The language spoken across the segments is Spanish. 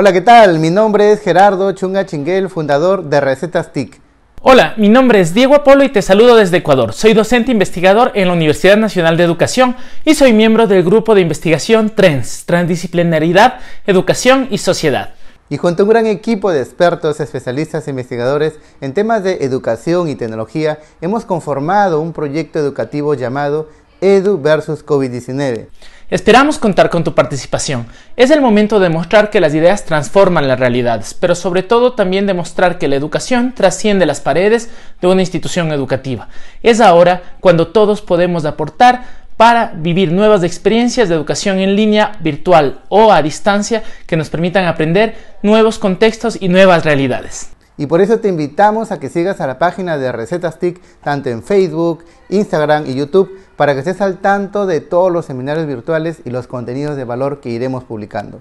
Hola, ¿qué tal? Mi nombre es Gerardo Chunga Chinguel, fundador de Recetas TIC. Hola, mi nombre es Diego Apolo y te saludo desde Ecuador. Soy docente investigador en la Universidad Nacional de Educación y soy miembro del grupo de investigación TRENS, Transdisciplinaridad, Educación y Sociedad. Y junto a un gran equipo de expertos, especialistas e investigadores en temas de educación y tecnología, hemos conformado un proyecto educativo llamado Edu versus COVID-19. Esperamos contar con tu participación. Es el momento de mostrar que las ideas transforman las realidades, pero sobre todo también demostrar que la educación trasciende las paredes de una institución educativa. Es ahora cuando todos podemos aportar para vivir nuevas experiencias de educación en línea, virtual o a distancia que nos permitan aprender nuevos contextos y nuevas realidades. Y por eso te invitamos a que sigas a la página de Recetas TIC tanto en Facebook, Instagram y YouTube para que estés al tanto de todos los seminarios virtuales y los contenidos de valor que iremos publicando.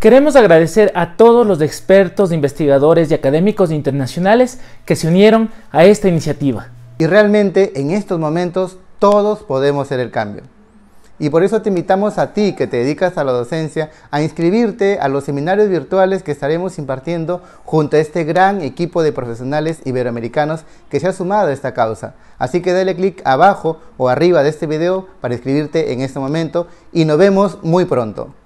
Queremos agradecer a todos los expertos, investigadores y académicos internacionales que se unieron a esta iniciativa. Y realmente en estos momentos todos podemos ser el cambio. Y por eso te invitamos a ti que te dedicas a la docencia a inscribirte a los seminarios virtuales que estaremos impartiendo junto a este gran equipo de profesionales iberoamericanos que se ha sumado a esta causa. Así que dale clic abajo o arriba de este video para inscribirte en este momento y nos vemos muy pronto.